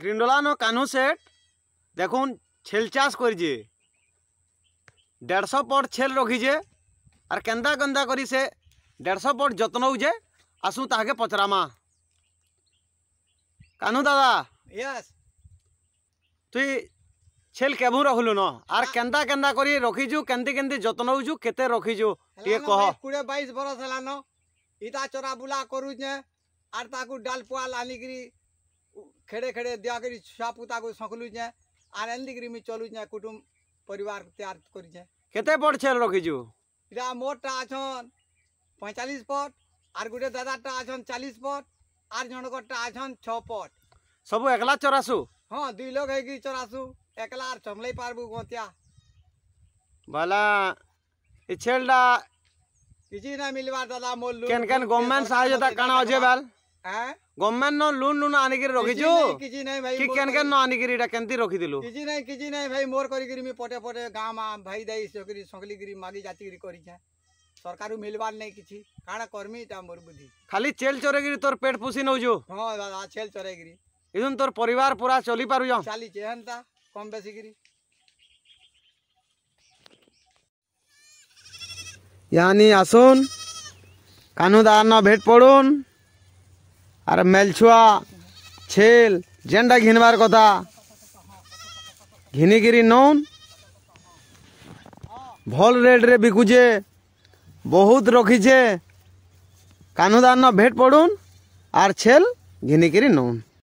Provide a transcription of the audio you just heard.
গ্রিন্ডলানো Kanu set দেখুন ছেল চাষ করিছে দেড়শো পট ছেল রখিছে আর কেন্দা কেন্দা করি সে দেড়শো পট যত্ন হউছে আসু তাহাকে পচরামা কানু দাদা ইয়াস তুই ছেল কেবু রখলু ন আর কেন্দা কেন্দা করি রখিছু কেন্তি কেন্তি যত্ন হউছু কেতে রখিছু টিকে কহ কুড়ে বাইশ বরষ হলান ইটা চরা বুলা করুছে আর তাকু ডাল পোয়াল আনিকি खेड़े खेड़े दिया दियाकरी छुआ पुता को सकलुचे आनंदगिरी में चलुचे कुटुम परिवार तैयार करुचे केते पट छेल रखिछु इटा मोटा आछन 45 पट आर गुटे दादाटा आछन 40 पट आर जनकटा आछन 6 पट सब एकला चरासु हां दुई लोग हेगी चरासु एकला आर चमलै पारबु गोतिया भला ई छेलडा किछि ना मिलवा दादा मोल्लू केन केन गवर्नमेंट सहायता काना अजे बाल গভর্নমেন্ট নো লোন নুন আনিকি রখিছু কিছু নাই ভাই কি কেন কেন আনিকি এটা কেনতি রখি দিলু কিছু নাই কিছু নাই ভাই মোর করি করি মি পটে পটে গাঁ মা ভাই দাই সকরি সকলি করি মাগি জাতি করি করিছা सरकारु मिलबार नहीं किछि काणा करमी इटा मोर बुद्धि खाली चेल चोरेगिरी तोर पेट पुसी नौजो हां दादा चेल चोरेगिरी इदन तोर परिवार पूरा चली पारु जा चली छे हनता कम बेसी गिरी यानी आसुन कानू दार न भेट पड़ून আর মেলছুয়া ছেল যেনটা ঘিনবার কথা ঘিনিকিরি নন ভল রেটরে বিকুছে বহুত রখিছে কানুদান ভেট পড়ুন আর ছেল ঘিনিকিরি নন